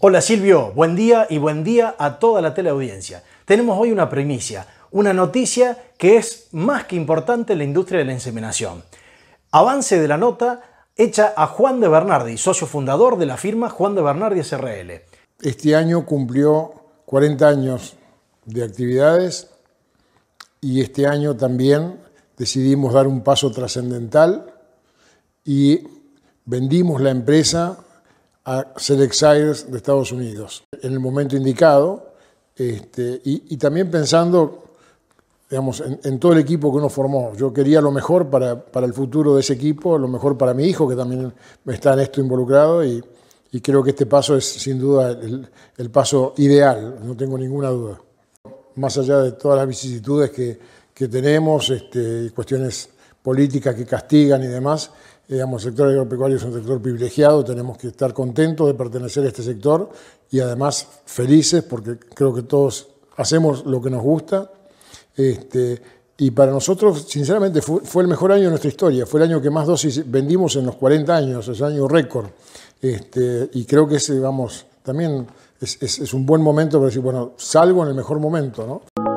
Hola Silvio, buen día y buen día a toda la teleaudiencia. Tenemos hoy una primicia, una noticia que es más que importante en la industria de la inseminación. Avance de la nota hecha a Juan de Bernardi, socio fundador de la firma Juan de Bernardi SRL. Este año cumplió 40 años de actividades y este año también decidimos dar un paso trascendental y vendimos la empresa a Select de Estados Unidos en el momento indicado este, y, también pensando digamos, en, todo el equipo que uno formó. Yo quería lo mejor para, para, el futuro de ese equipo, lo mejor para mi hijo que también está en esto involucrado y, creo que este paso es sin duda el, paso ideal, no tengo ninguna duda. Más allá de todas las vicisitudes que, que tenemos, este, cuestiones políticas que castigan y demás, digamos, el sector agropecuario es un sector privilegiado, tenemos que estar contentos de pertenecer a este sector y además felices porque creo que todos hacemos lo que nos gusta. Este, y para nosotros, sinceramente, fue, el mejor año de nuestra historia, fue el año que más dosis vendimos en los 40 años, es año récord. Este, y creo que ese, vamos, también es, es un buen momento para decir, bueno, salgo en el mejor momento, ¿no?